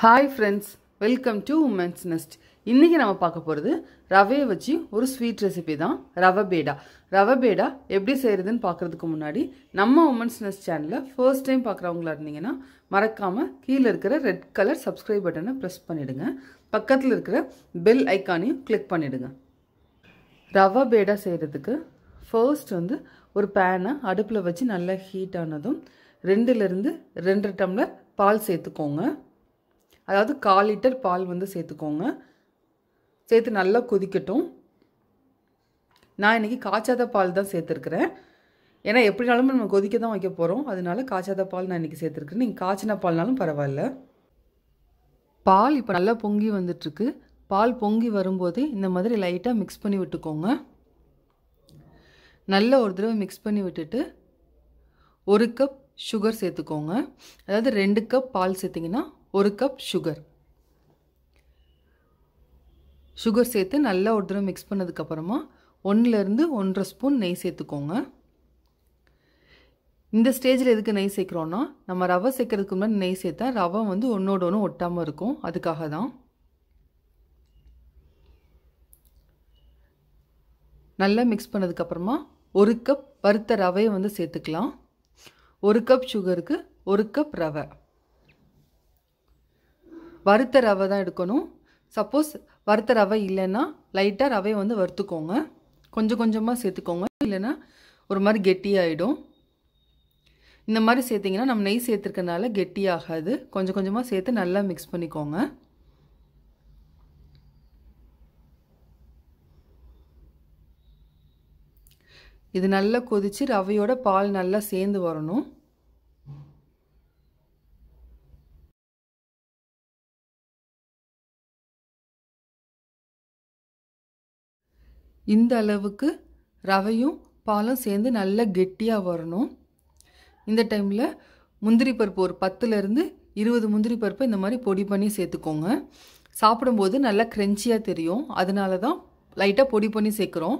hi friends welcome to women's nest இன்றைக்கி நம்ம பார்க்க போகிறது ரவையை வச்சு ஒரு ஸ்வீட் ரெசிபி தான் ரவை பேடா ரவை பேடா எப்படி செய்கிறதுன்னு பார்க்குறதுக்கு முன்னாடி நம்ம உமன்ஸ் நெஸ்ட் சேனலில் ஃபர்ஸ்ட் டைம் பார்க்குறவங்களா இருந்தீங்கன்னா மறக்காமல் கீழே இருக்கிற ரெட் கலர் சப்ஸ்கிரைப் பட்டனை ப்ரெஸ் பண்ணிவிடுங்க பக்கத்தில் இருக்கிற பெல் ஐக்கானையும் கிளிக் பண்ணிவிடுங்க ரவை பேடா செய்கிறதுக்கு ஃபர்ஸ்ட் வந்து ஒரு பேனை அடுப்பில் வச்சு நல்லா ஹீட் ஆனதும் ரெண்டுலேருந்து ரெண்டு டம்ளர் பால் சேர்த்துக்கோங்க அதாவது கால் லிட்டர் பால் வந்து சேர்த்துக்கோங்க சேர்த்து நல்லா கொதிக்கட்டும் நான் இன்றைக்கி காய்ச்சாத பால் தான் சேர்த்துருக்குறேன் ஏன்னா எப்படினாலும் நம்ம கொதிக்க தான் வைக்க போகிறோம் அதனால காய்ச்சாத பால் நான் இன்றைக்கி சேர்த்துருக்குறேன் நீங்கள் காய்ச்சின பால்னாலும் பரவாயில்ல பால் இப்போ நல்லா பொங்கி வந்துட்டுருக்கு பால் பொங்கி வரும்போதே இந்த மாதிரி லைட்டாக மிக்ஸ் பண்ணி விட்டுக்கோங்க நல்ல ஒரு தடவை மிக்ஸ் பண்ணி விட்டுட்டு ஒரு கப் சுகர் சேர்த்துக்கோங்க அதாவது ரெண்டு கப் பால் சேர்த்திங்கன்னா ஒரு கப் சுகர் சுகர் சேர்த்து நல்லா ஒரு தடவை மிக்ஸ் பண்ணதுக்கப்புறமா ஒன்றுலேருந்து ஒன்றரை ஸ்பூன் நெய் சேர்த்துக்கோங்க இந்த ஸ்டேஜில் எதுக்கு நெய் சேர்க்குறோன்னா நம்ம ரவை சேர்க்கறதுக்கு முன்னாடி நெய் சேர்த்தா ரவை வந்து ஒன்றோட ஒன்று ஒட்டாமல் இருக்கும் அதுக்காக தான் நல்லா மிக்ஸ் பண்ணதுக்கப்புறமா ஒரு கப் வறுத்த ரவையை வந்து சேர்த்துக்கலாம் ஒரு கப் சுகருக்கு ஒரு கப் ரவை வறுத்த ரவை தான் எடுக்கணும் சப்போஸ் வறுத்த ரவை இல்லைன்னா லைட்டாக ரவையை வந்து வறுத்துக்கோங்க கொஞ்சம் கொஞ்சமாக சேர்த்துக்கோங்க இல்லைன்னா ஒரு மாதிரி கெட்டியாகிடும் இந்த மாதிரி சேர்த்திங்கன்னா நம்ம நெய் சேர்த்துருக்கனால கெட்டி ஆகாது கொஞ்சம் கொஞ்சமாக சேர்த்து நல்லா மிக்ஸ் பண்ணிக்கோங்க இது நல்லா கொதித்து ரவையோட பால் நல்லா சேர்ந்து வரணும் இந்த அளவுக்கு ரவையும் பாலும் சேர்ந்து நல்லா கெட்டியாக வரணும் இந்த டைமில் முந்திரி பருப்பு ஒரு பத்துலேருந்து இருபது முந்திரி பருப்பு இந்த மாதிரி பொடி பண்ணி சேர்த்துக்கோங்க சாப்பிடும்போது நல்லா க்ரென்ச்சியாக தெரியும் அதனால தான் லைட்டாக பொடி பண்ணி சேர்க்குறோம்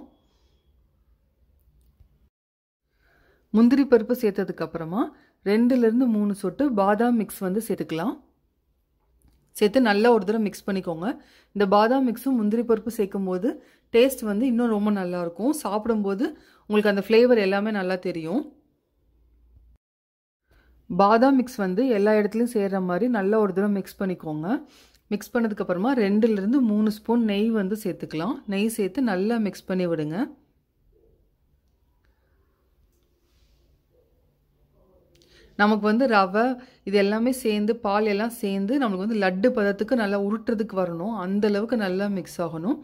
முந்திரி பருப்பு சேர்த்ததுக்கப்புறமா ரெண்டுலேருந்து மூணு சொட்டு பாதாம் மிக்ஸ் வந்து சேர்த்துக்கலாம் சேர்த்து நல்லா ஒரு தடவை மிக்ஸ் பண்ணிக்கோங்க இந்த பாதாம் மிக்ஸும் முந்திரி பருப்பு சேர்க்கும் போது டேஸ்ட் வந்து இன்னும் ரொம்ப நல்லாயிருக்கும் சாப்பிடும்போது உங்களுக்கு அந்த ஃப்ளேவர் எல்லாமே நல்லா தெரியும் பாதாம் மிக்ஸ் வந்து எல்லா இடத்துலையும் சேர்கிற மாதிரி நல்லா ஒரு தடவை மிக்ஸ் பண்ணிக்கோங்க மிக்ஸ் பண்ணதுக்கப்புறமா ரெண்டுலேருந்து மூணு ஸ்பூன் நெய் வந்து சேர்த்துக்கலாம் நெய் சேர்த்து நல்லா மிக்ஸ் பண்ணி விடுங்க நமக்கு வந்து ரவை இது எல்லாமே சேர்ந்து பால் எல்லாம் சேர்ந்து நம்மளுக்கு வந்து லட்டு பதத்துக்கு நல்லா உருட்டுறதுக்கு வரணும் அந்தளவுக்கு நல்லா மிக்ஸ் ஆகணும்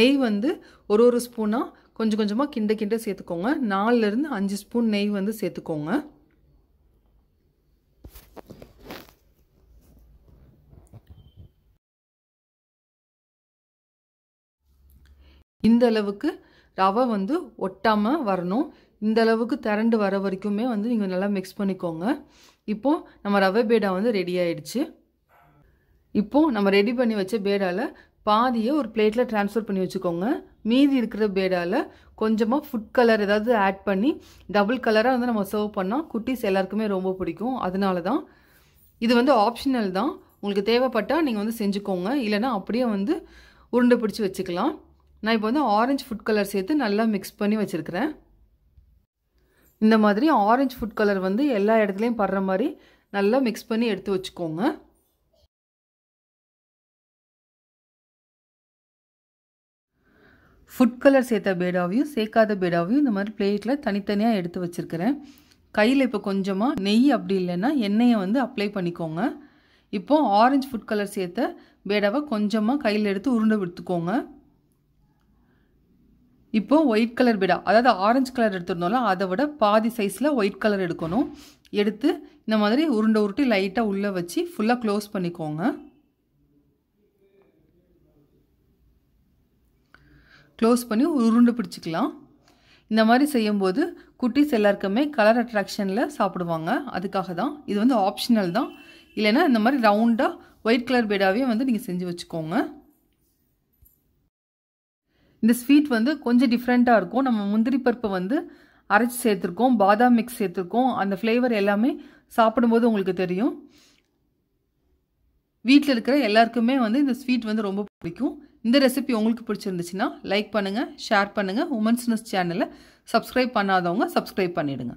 நெய் வந்து ஒரு ஒரு ஸ்பூனாக கொஞ்சம் கொஞ்சமாக கிண்ட கிண்ட சேர்த்துக்கோங்க நாலுலேருந்து அஞ்சு ஸ்பூன் நெய் வந்து சேர்த்துக்கோங்க இந்த அளவுக்கு ரவை வந்து ஒட்டாமல் வரணும் இந்த அளவுக்கு திரண்டு வர வரைக்குமே வந்து நீங்கள் நல்லா மிக்ஸ் பண்ணிக்கோங்க இப்போது நம்ம ரவை பேடா வந்து ரெடி ஆகிடுச்சு இப்போது நம்ம ரெடி பண்ணி வச்ச பேடாவில் பாதியை ஒரு பிளேட்டில் ட்ரான்ஸ்ஃபர் பண்ணி வச்சுக்கோங்க மீதி இருக்கிற பேடாவில் கொஞ்சமாக ஃபுட் கலர் ஏதாவது ஆட் பண்ணி டபுள் கலராக வந்து நம்ம சர்வ் பண்ணால் குட்டீஸ் எல்லாருக்குமே ரொம்ப பிடிக்கும் அதனால தான் இது வந்து ஆப்ஷனல் தான் உங்களுக்கு தேவைப்பட்டால் நீங்கள் வந்து செஞ்சுக்கோங்க இல்லைனா அப்படியே வந்து உருண்டை பிடிச்சி வச்சுக்கலாம் நான் இப்போ வந்து ஆரஞ்சு ஃபுட் கலர் சேர்த்து நல்லா மிக்ஸ் பண்ணி வச்சுருக்கிறேன் இந்த மாதிரி ஆரஞ்சு ஃபுட் கலர் வந்து எல்லா இடத்துலையும் படுற மாதிரி நல்லா மிக்ஸ் பண்ணி எடுத்து வச்சுக்கோங்க ஃபுட் கலர் சேர்த்த பேடாவையும் சேர்க்காத பேடாவையும் இந்த மாதிரி பிளேட்டில் தனித்தனியாக எடுத்து வச்சுருக்கிறேன் கையில் இப்போ கொஞ்சமாக நெய் அப்படி இல்லைன்னா எண்ணெயை வந்து அப்ளை பண்ணிக்கோங்க இப்போது ஆரஞ்சு ஃபுட் கலர் சேர்த்த பேடாவை கொஞ்சமாக கையில் எடுத்து உருண்டை விடுத்துக்கோங்க இப்போ ஒயிட் கலர் பிடா அதாவது ஆரஞ்சு கலர் எடுத்துருந்தோம்ல அதை விட பாதி சைஸில் ஒயிட் கலர் எடுக்கணும் எடுத்து இந்த மாதிரி உருண்டை உருட்டி லைட்டாக உள்ளே வச்சு ஃபுல்லாக க்ளோஸ் பண்ணிக்கோங்க க்ளோஸ் பண்ணி உருண்டு பிடிச்சிக்கலாம் இந்த மாதிரி செய்யும்போது குட்டீஸ் எல்லாருக்குமே கலர் அட்ராக்ஷனில் சாப்பிடுவாங்க அதுக்காக தான் இது வந்து ஆப்ஷனல் தான் இல்லைன்னா இந்த மாதிரி ரவுண்டாக ஒயிட் கலர் பேடாவே வந்து நீங்கள் செஞ்சு வச்சுக்கோங்க இந்த ஸ்வீட் வந்து கொஞ்சம் டிஃப்ரெண்ட்டாக இருக்கும் நம்ம முந்திரி பருப்பை வந்து அரைச்சி சேர்த்துருக்கோம் பாதாம் மிக்ஸ் சேர்த்துருக்கோம் அந்த ஃப்ளேவர் எல்லாமே சாப்பிடும்போது உங்களுக்கு தெரியும் வீட்டில் இருக்கிற எல்லாருக்குமே வந்து இந்த ஸ்வீட் வந்து ரொம்ப பிடிக்கும் இந்த ரெசிபி உங்களுக்கு பிடிச்சிருந்துச்சுன்னா லைக் பண்ணுங்கள் ஷேர் பண்ணுங்கள் உமன்ஸ்னஸ் சேனலை சப்ஸ்கிரைப் பண்ணாதவங்க சப்ஸ்கிரைப் பண்ணிவிடுங்க